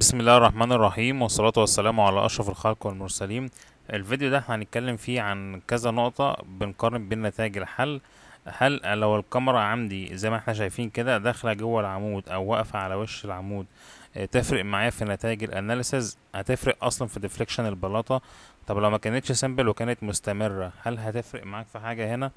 بسم الله الرحمن الرحيم والصلاة والسلام على أشرف الخلق والمرسلين الفيديو ده هنتكلم فيه عن كذا نقطة بنقارن بين نتائج الحل هل لو الكاميرا عندي زي ما احنا شايفين كده داخلة جوه العمود أو واقفة على وش العمود آه، تفرق معايا في نتائج الاناليسز هتفرق اصلا في ديفليكشن البلاطة طب لو ما كانتش سامبل وكانت مستمرة هل هتفرق معاك في حاجة هنا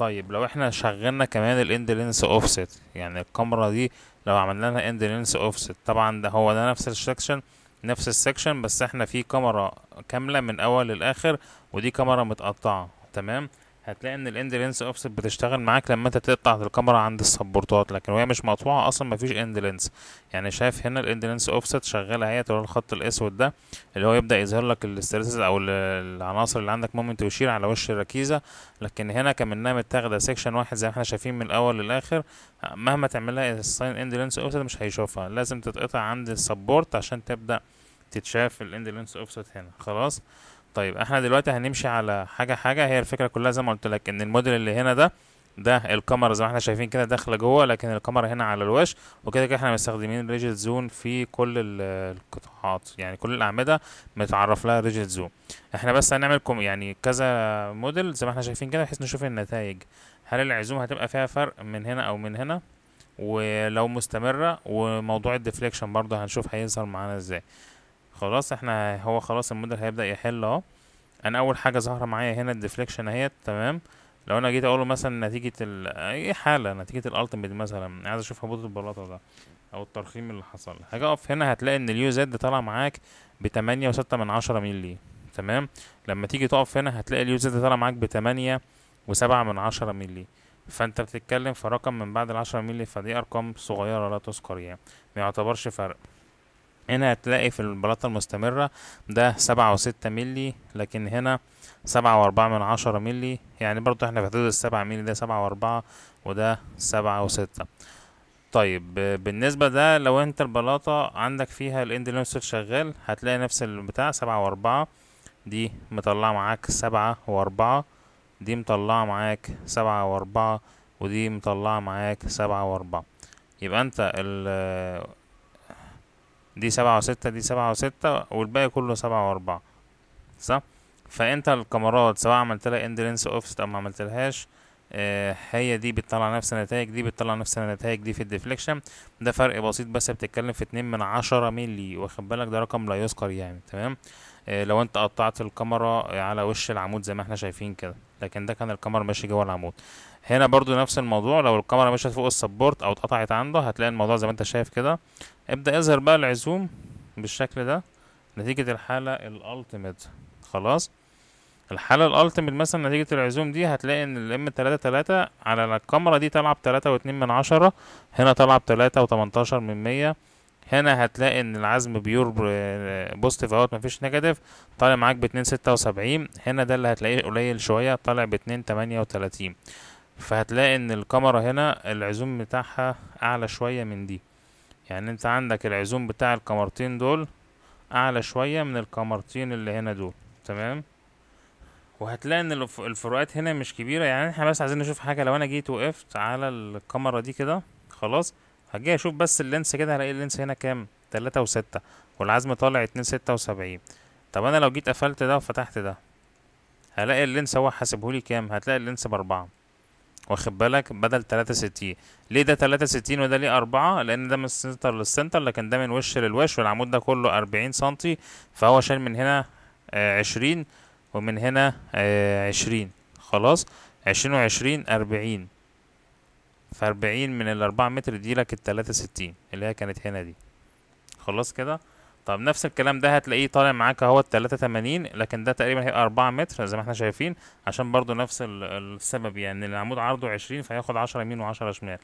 طيب لو احنا شغلنا كمان الاند لينس اوفست يعني الكاميرا دي لو عملنا لها اند لينس اوفست طبعا ده هو ده نفس السكشن نفس السكشن بس احنا في كاميرا كامله من اول لاخر ودي كاميرا متقطعه تمام هتلاقي ان الاند لينس اوفست بتشتغل معاك لما انت تقطع الكاميرا عند السبورتات لكن وهي مش مقطوعه اصلا مفيش اند لينس يعني شايف هنا الاند لينس اوفست شغاله اهي تقول الخط الاسود ده اللي هو يبدا يظهر لك الاستريسز او العناصر اللي عندك مومنت وشير على وش الركيزه لكن هنا كمنها متاخده سيكشن واحد زي ما احنا شايفين من الاول للاخر مهما تعملها الساين اند لينس اوفست مش هيشوفها لازم تتقطع عند السبورت عشان تبدا تتشاف الاند لينس اوفست هنا خلاص طيب احنا دلوقتي هنمشي على حاجه حاجه هي الفكره كلها زي ما قلت لك ان الموديل اللي هنا ده ده الكاميرا زي ما احنا شايفين كده داخله جوه لكن الكاميرا هنا على الوش وكده كده احنا مستخدمين ريجيت زون في كل القطاعات يعني كل الاعمده متعرف لها ريجيت زون احنا بس هنعمل يعني كذا موديل زي ما احنا شايفين كده بحيث نشوف النتائج هل العزومه هتبقى فيها فرق من هنا او من هنا ولو مستمره وموضوع الديفليكشن برضه هنشوف هيظهر معانا ازاي خلاص احنا هو خلاص الموديل هيبدا يحل اهو انا اول حاجه ظاهره معايا هنا الديفليكشن اهيت تمام لو انا جيت اقوله مثلا نتيجه ال... اي حاله نتيجه الالتيميت مثلا عايز اشوف هبوط البلاطه ده او الترخيم اللي حصل هاجي اقف هنا هتلاقي ان اليو زد طالع معاك ب 8.6 وستة من عشرة مللي تمام لما تيجي تقف هنا هتلاقي اليو زد طالع معاك ب 8 وسبعة من عشرة مللي فانت بتتكلم في رقم من بعد العشرة مللي فدي ارقام صغيره لا تذكر يعني ما يعتبرش فرق هنا هتلاقي في البلاطة المستمرة ده سبعة وستة ملي لكن هنا سبعة وأربعة من عشرة ملي يعني برضو احنا في حدود السبعة ملي ده سبعة وأربعة وده سبعة وستة طيب بالنسبة ده لو انت البلاطة عندك فيها الاند شغال هتلاقي نفس البتاع سبعة وأربعة دي مطلعة معاك سبعة وأربعة دي مطلعة معاك سبعة وأربعة ودي مطلعة معاك سبعة وأربعة يبقى انت دي سبعة وستة دي سبعة وستة والباقي كله سبعة وأربعة صح فأنت الكاميرات سواء عملت لها اندلنس اوفست أو ما عملتلهاش آه هي دي بتطلع نفس النتائج دي بتطلع نفس النتائج دي في الديفليكشن ده فرق بسيط بس بتتكلم في اتنين من عشرة ملي واخد بالك ده رقم لا يذكر يعني تمام آه لو انت قطعت الكاميرا على وش العمود زي ما احنا شايفين كده لكن ده كان الكاميرا ماشي جوه العمود هنا برضو نفس الموضوع لو الكاميرا مشت فوق السبورت او اتقطعت عنده هتلاقي الموضوع زي ما انت شايف كده ابدا يظهر بقى العزوم بالشكل ده نتيجة الحالة الالتيميت خلاص الحالة الالتيميت مثلا نتيجة العزوم دي هتلاقي ان الام تلاتة تلاتة على الكاميرا دي طالعة بتلاتة واتنين من عشرة هنا طالعة بتلاتة وتمنتاشر من مية هنا هتلاقي ان العزم بيور بوستيف اهوت مفيش نيجاتيف طالع معاك باتنين ستة وسبعين هنا ده اللي هتلاقيه قليل شوية طالع باتنين تمانية وتلاتين فهتلاقي ان الكاميرا هنا العزوم بتاعها اعلى شوية من دي يعني انت عندك العزوم بتاع الكاميرتين دول اعلى شوية من الكاميرتين اللي هنا دول تمام وهتلاقي ان الفروقات هنا مش كبيره يعني احنا بس عايزين نشوف حاجه لو انا جيت وقفت على الكاميرا دي كده خلاص هجي اشوف بس اللينس كده هلاقي اللينس هنا كام تلاتة وستة والعزم طالع اتنين ستة وسبعين طب انا لو جيت قفلت ده وفتحت ده هلاقي اللينس هو حاسبهولي كام هتلاقي اللينس باربعة واخد بالك بدل تلاتة ستين ليه ده تلاتة ستين وده ليه أربعة لأن ده من السنتر للسنتر لكن ده من وش للوش والعمود ده كله أربعين سنتي فهو شال من هنا آه، عشرين ومن هنا آه، عشرين خلاص عشرين وعشرين أربعين فأربعين من الأربعة متر دي لك التلاتة ستين اللي هي كانت هنا دي خلاص كده طب نفس الكلام ده هتلاقيه طالع معاك اهو التلاتة تمانين لكن ده تقريبا هيبقى أربعة متر زي ما احنا شايفين عشان برضو نفس السبب يعني العمود عرضه عشرين فهياخد عشرة يمين وعشرة شمال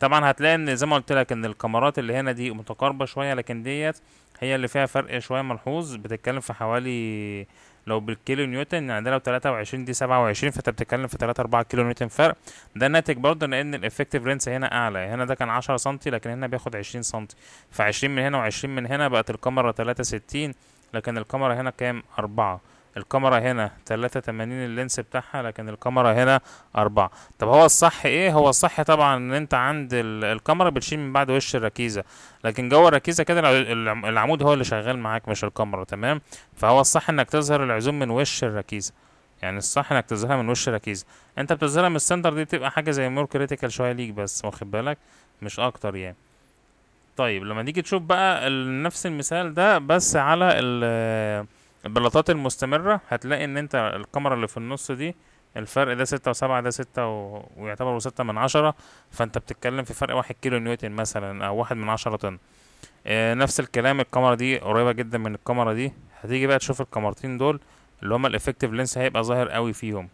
طبعا هتلاقي ان زي ما قلت لك ان الكاميرات اللي هنا دي متقاربة شوية لكن ديت هي اللي فيها فرق شوية ملحوظ بتتكلم في حوالي لو بالكيلو نيوتن يعني ده لو 23 دي 27 فانت بتتكلم في 3 4 كيلو نيوتن فرق ده ناتج برضه لان الافكتيف رينس هنا اعلى يعني هنا ده كان 10 سم لكن هنا بياخد 20 سم ف 20 من هنا و20 من هنا بقت الكاميرا 63 لكن الكاميرا هنا كام 4 الكاميرا هنا 83 اللينس بتاعها لكن الكاميرا هنا أربعة طب هو الصح ايه هو الصح طبعا ان انت عند الكاميرا بتشيل من بعد وش الركيزة لكن جوه الركيزة كده العمود هو اللي شغال معاك مش الكاميرا تمام فهو الصح انك تظهر العزوم من وش الركيزة يعني الصح انك تظهرها من وش الركيزة انت بتظهرها من السنتر دي بتبقى حاجة زي مور كريتيكال شوية ليك بس واخد بالك مش اكتر يعني طيب لما تيجي تشوف بقى نفس المثال ده بس على ال البلاطات المستمرة هتلاقي ان انت الكاميرا اللي في النص دي الفرق ده ستة وسبعة ده ستة و... ويعتبر ستة من عشرة فانت بتتكلم في فرق واحد كيلو نيوتن مثلا او واحد من عشرة طن آه نفس الكلام الكاميرا دي قريبة جدا من الكاميرا دي هتيجي بقى تشوف الكاميرتين دول اللي هما الافكتيف لينس هيبقى ظاهر قوي فيهم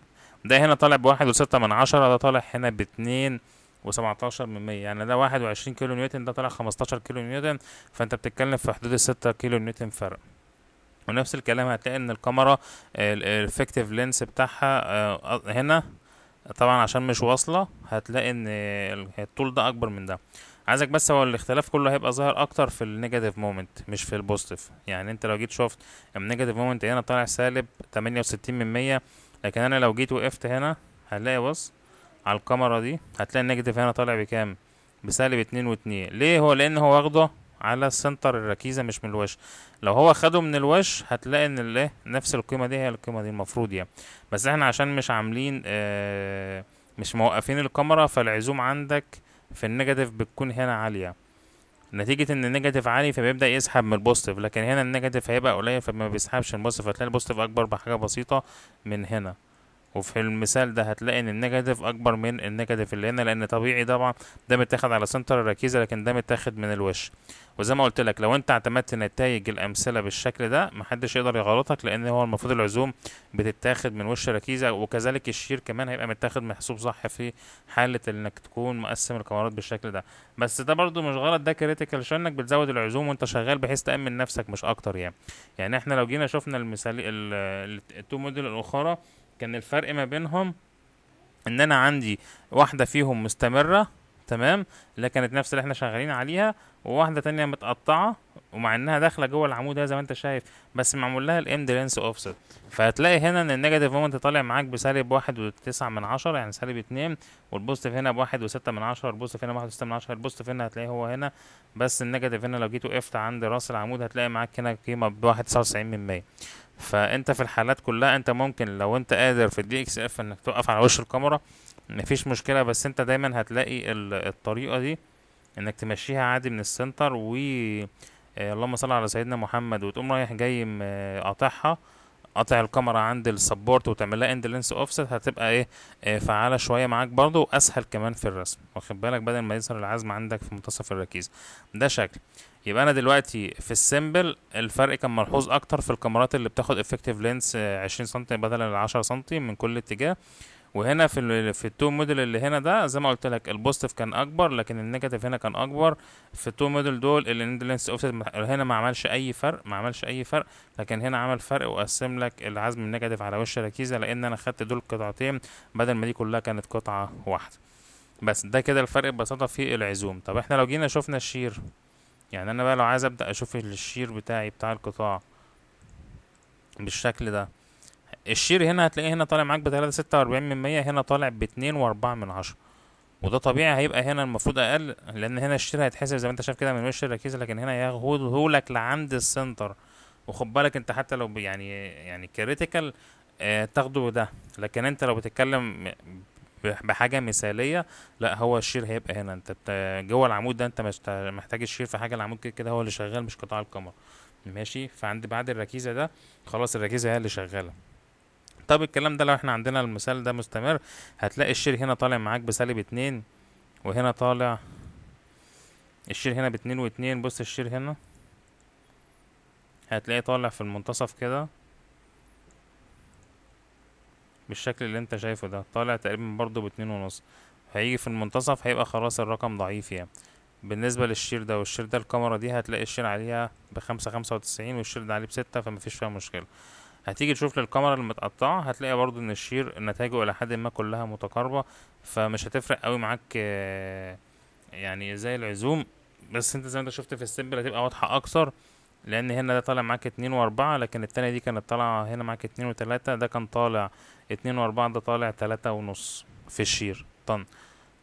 ده هنا طالع بواحد وستة من عشرة ده طالع هنا باتنين وسبعتاشر من مية يعني ده واحد وعشرين كيلو نيوتن ده طالع خمستاشر كيلو نيوتن فانت بتتكلم في حدود الستة كيلو نيوتن فرق ونفس الكلام هتلاقي ان الكاميرا الافكتيف لينس بتاعها آه، هنا طبعا عشان مش واصله هتلاقي ان الطول ده اكبر من ده عايزك بس هو الاختلاف كله هيبقى ظاهر اكتر في النيجاتيف مومنت مش في البوزيتيف يعني انت لو جيت شفت النيجاتيف مومنت هنا طالع سالب 68 من 100 لكن انا لو جيت وقفت هنا هنلاقي بص على الكاميرا دي هتلاقي النيجاتيف هنا طالع بكام بسالب 2 و2 ليه هو لان هو واخده على السنتر الركيزه مش من الوش لو هو خده من الوش هتلاقي ان الايه نفس القيمه دي هي القيمه دي المفروض يعني بس احنا عشان مش عاملين آه مش موقفين الكاميرا فالعزوم عندك في النيجاتيف بتكون هنا عاليه نتيجة ان النيجاتيف عالي فبيبدأ يسحب من البوزيتيف لكن هنا النيجاتيف هيبقى قليل فما بيسحبش البوزيتيف هتلاقي البوزيتيف اكبر بحاجة بسيطة من هنا وفي المثال ده هتلاقي ان النيجاتيف اكبر من النيجاتيف اللي هنا لان طبيعي طبعا ده متاخد على سنتر الركيزة لكن ده متاخد من الوش وزي ما قلت لك لو انت اعتمدت نتائج الامثله بالشكل ده محدش يقدر يغلطك لان هو المفروض العزوم بتتاخد من وش ركيزه وكذلك الشير كمان هيبقى متاخد محسوب صح في حاله انك تكون مقسم الكاميرات بالشكل ده بس ده برده مش غلط ده كريتيكال انك بتزود العزوم وانت شغال بحيث تامن نفسك مش اكتر يعني يعني احنا لو جينا شفنا المثال التو موديل الاخرى كان الفرق ما بينهم ان انا عندي واحده فيهم مستمره تمام اللي كانت نفس اللي احنا شغالين عليها وواحده تانية متقطعه ومع انها داخله جوه العمود زي ما انت شايف بس معمول لها الاند لينس اوفست فهتلاقي هنا ان النيجاتيف مومنت طالع معاك بسالب واحد وتسعة من عشرة يعني سالب اتنين والبوزيتيف هنا بواحد وستة من عشرة والبوزيتيف هنا بواحد وستة من عشرة البوزيتيف هنا هتلاقيه هو هنا بس النيجاتيف هنا لو جيت وقفت عند راس العمود هتلاقي معاك هنا قيمه بواحد تسعة وتسعين من مية فانت في الحالات كلها انت ممكن لو انت قادر في الدي اكس اف انك توقف على وش الكاميرا مفيش مشكله بس انت دايما هتلاقي الطريقه دي انك تمشيها عادي من السنتر و آه، اللهم صل على سيدنا محمد وتقوم رايح جاي قاطعها قاطع الكاميرا عند السبورت وتعمل لها اند لينس اوفست هتبقى ايه آه، فعاله شويه معاك برضو واسهل كمان في الرسم واخد بالك بدل ما يظهر العزم عندك في منتصف الركيزه ده شكل يبقى انا دلوقتي في السيمبل الفرق كان ملحوظ اكتر في الكاميرات اللي بتاخد افكتيف لينس 20 سم بدل ال 10 سم من كل اتجاه وهنا في في التو موديل اللي هنا ده زي ما قلت لك البوزيتيف كان اكبر لكن النيجاتيف هنا كان اكبر في التو موديل دول الاندلنس اوفست هنا ما عملش اي فرق ما عملش اي فرق لكن هنا عمل فرق وقسم لك العزم النيجاتيف على وش الركيزه لان انا خدت دول قطعتين بدل ما دي كلها كانت قطعه واحده بس ده كده الفرق ببساطه في العزوم طب احنا لو جينا شفنا الشير يعني انا بقى لو عايز ابدا اشوف الشير بتاعي بتاع القطاع بالشكل ده الشير هنا هتلاقيه هنا طالع معاك بتلاتة ستة وأربعين من مية هنا طالع باتنين وأربعة من عشرة وده طبيعي هيبقى هنا المفروض أقل لأن هنا الشير هيتحسب زي ما أنت شايف كده من وش الركيزة لكن هنا ياخدهولك لعند السنتر وخد بالك أنت حتى لو يعني يعني كريتيكال آه تاخده ده لكن أنت لو بتتكلم بحاجة مثالية لا هو الشير هيبقى هنا انت جوه العمود ده انت محتاج الشير في حاجة العمود كده كده هو اللي شغال مش قطاع القمر ماشي فعند بعد الركيزة ده خلاص الركيزة هي اللي شغالة طب الكلام ده لو احنا عندنا المثال ده مستمر هتلاقي الشير هنا طالع معاك بسالب اتنين وهنا طالع الشير هنا باتنين واتنين بص الشير هنا هتلاقيه طالع في المنتصف كده بالشكل اللي انت شايفه ده طالع تقريبا برضو باتنين ونص هيجي في المنتصف هيبقى خلاص الرقم ضعيف يعني بالنسبة للشير ده والشير ده الكاميرا دي هتلاقي الشير عليها بخمسة خمسة وتسعين والشير ده عليه بستة فمفيش فيها مشكلة هتيجي تشوف للكاميرا المتقطعة هتلاقي برضو ان الشير نتائجه الى حد ما كلها متقاربة فمش هتفرق قوي معاك آه، يعني زي العزوم بس انت زي ما انت شفت في السمبل هتبقى واضحة اكثر لان هنا ده طالع معاك اتنين واربعة لكن التانية دي كانت طالعة هنا معاك اتنين وتلاتة ده كان طالع اتنين واربعة ده طالع تلاتة ونص في الشير طن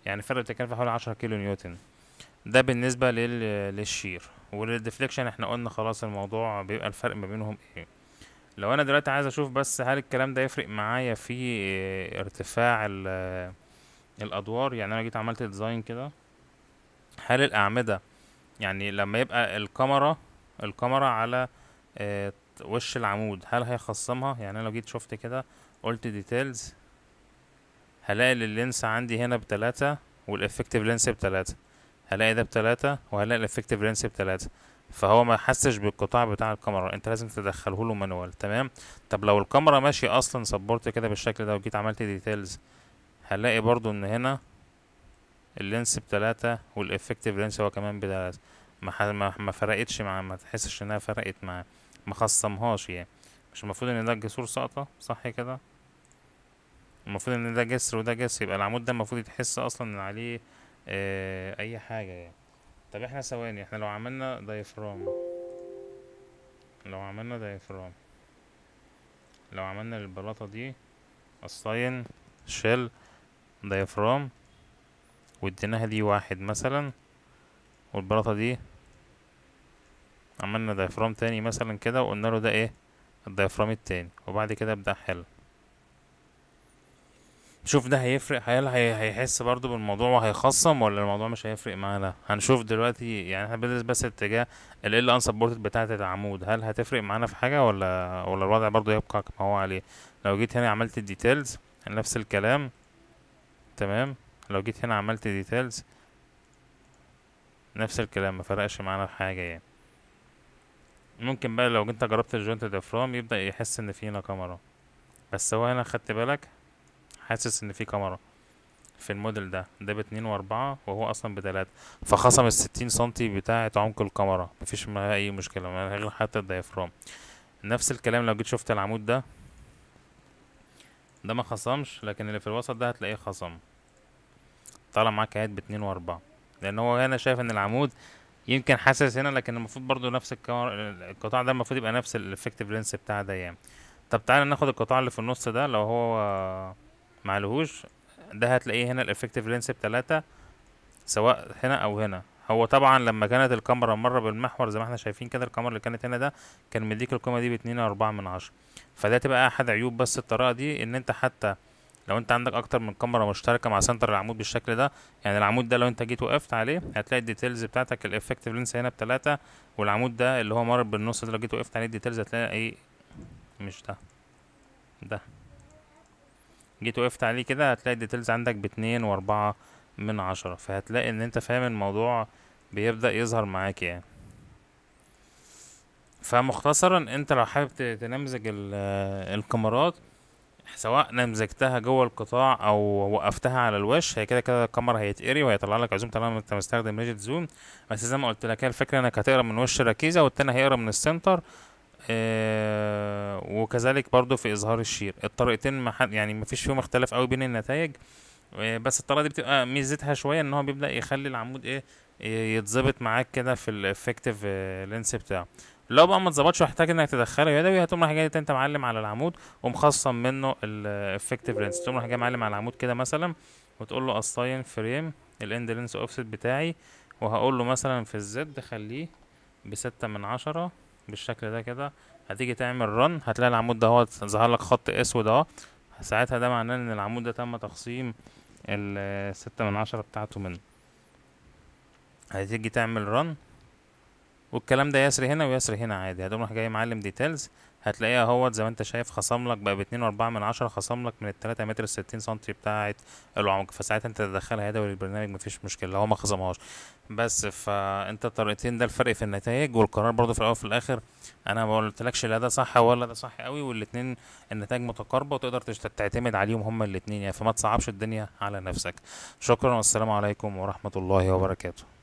يعني فرق بتتكلم في حوالي عشرة كيلو نيوتن ده بالنسبة للشير وللديفليكشن احنا قلنا خلاص الموضوع بيبقى الفرق ما بينهم ايه لو انا دلوقتي عايز اشوف بس هل الكلام ده يفرق معايا في ارتفاع الادوار يعني انا جيت عملت ديزاين كده هل الاعمده يعني لما يبقى الكاميرا الكاميرا على آه، وش العمود هل هيخصمها يعني انا لو جيت شفت كده قلت ديتيلز هلاقي اللينس عندي هنا بتلاتة والافكتيف لينس بتلاتة هلاقي ده بتلاتة وهلاقي الافكتيف لينس بتلاتة فهو ما حسش بالقطاع بتاع الكاميرا انت لازم تدخله له مانوال تمام طب لو الكاميرا ماشيه اصلا سبورت كده بالشكل ده وجيت عملت ديتيلز هنلاقي برضو ان هنا اللينس بتلاتة والافكتيف لينس هو كمان بتلاتة ما, ما, ما فرقتش معاه ما تحسش انها فرقت معاه ما خصمهاش يعني مش المفروض ان ده الجسور سقطة صح كده المفروض ان ده جسر وده جسر يبقى العمود ده المفروض يتحس اصلا ان عليه اه اي حاجة يعني طب احنا ثواني احنا لو عملنا دايفرام لو عملنا دايفرام لو عملنا البلاطة دي assign شيل دايفرام واديناها دي واحد مثلا والبلاطة دي عملنا دايفرام تاني مثلا كده وقلنا له ده ايه الدايفرام التاني وبعد كده ابدأ حل شوف ده هيفرق هل هي هيحس برضو بالموضوع وهيخصم ولا الموضوع مش هيفرق معانا هنشوف دلوقتي يعني احنا بندرس بس اتجاه ال ال انسبورتد بتاعة العمود هل هتفرق معانا في حاجة ولا ولا الوضع برضو يبقى كما هو عليه لو جيت هنا عملت الديتيلز نفس الكلام تمام لو جيت هنا عملت ديتيلز نفس الكلام ما فرقش معانا في حاجة يعني ممكن بقى لو انت جربت الجوينت ديفرام يبدأ يحس ان في كاميرا بس هو هنا خدت بالك حاسس ان في كاميرا في الموديل ده ده باتنين واربعة وهو اصلا بتلاتة فخصم الستين سنتي بتاعة عمق الكاميرا مفيش معاها اي مشكلة من غير حتى الدايفرام نفس الكلام لو جيت شفت العمود ده ده ما خصمش لكن اللي في الوسط ده هتلاقيه خصم طالع معاك عاد باتنين واربعة لان هو هنا شايف ان العمود يمكن حاسس هنا لكن المفروض برضو نفس الكاميرا القطاع ده المفروض يبقى نفس الافكتيف لينس بتاع ده يعني طب تعالى ناخد القطاع اللي في النص ده لو هو معلهوش ده هتلاقيه هنا الافكتيف لينس بتلاتة سواء هنا او هنا هو طبعا لما كانت الكاميرا مره بالمحور زي ما احنا شايفين كده الكاميرا اللي كانت هنا ده كان مديك القيمه دي باتنين اربعة من عشرة فده تبقى احد عيوب بس الطريقه دي ان انت حتى لو انت عندك اكتر من كاميرا مشتركه مع سنتر العمود بالشكل ده يعني العمود ده لو انت جيت وقفت عليه هتلاقي الديتيلز بتاعتك الافكتيف لينس هنا بتلاتة والعمود ده اللي هو مر بالنص ده لو جيت وقفت عليه الديتيلز هتلاقي ايه مش ده ده جيت وقفت عليه كده هتلاقي الديتيلز عندك باتنين واربعة من عشرة فهتلاقي ان انت فاهم الموضوع بيبدأ يظهر معاك يعني فمختصرا انت لو حابب تنمزج الكاميرات سواء نمزجتها جوه القطاع او وقفتها على الوش هي كده كده الكاميرا هيتقري وهيطلع لك عزوم طالما انت مستخدم ريجيت زوم بس زي ما قلت لك هي الفكره انك هتقرا من وش الركيزه والتاني هيقرا من السنتر آه، وكذلك برضو في اظهار الشير الطريقتين ما يعني مفيش فيهم اختلاف قوي بين النتائج آه، بس الطريقه دي بتبقى ميزتها شويه ان هو بيبدا يخلي العمود ايه يتظبط معاك كده في الافكتيف آه، لينس بتاعه لو بقى ما اتظبطش محتاج انك تدخله يدوي هتقوم رايح جاي انت معلم على العمود ومخصم منه الافكتيف لينس تقوم رايح جاي معلم على العمود كده مثلا وتقول له اساين فريم الاند لينس اوفست بتاعي وهقول له مثلا في الزد خليه بستة من عشرة بالشكل ده كده هتيجي تعمل رن هتلاقي العمود ده هو ظهر لك خط اسود اهو ساعتها ده معناه ان العمود ده تم تخصيم الستة من عشرة بتاعته منه هتيجي تعمل رن والكلام ده يسري هنا ويسري هنا عادي هتقوم راح جاي معلم ديتيلز هتلاقيها اهوت زي ما انت شايف خصم لك بقى باتنين واربعة من عشرة خصم لك من التلاتة متر ستين سنتي بتاعت العمق فساعتها انت تدخلها يدوي للبرنامج مفيش مشكلة هو ما خصمهاش بس فانت الطريقتين ده الفرق في النتائج والقرار برضو في الاول وفي الاخر انا ما قلتلكش لا ده صح ولا ده صح قوي والاثنين النتائج متقاربه وتقدر تعتمد عليهم هما الاتنين يعني فما تصعبش الدنيا على نفسك شكرا والسلام عليكم ورحمه الله وبركاته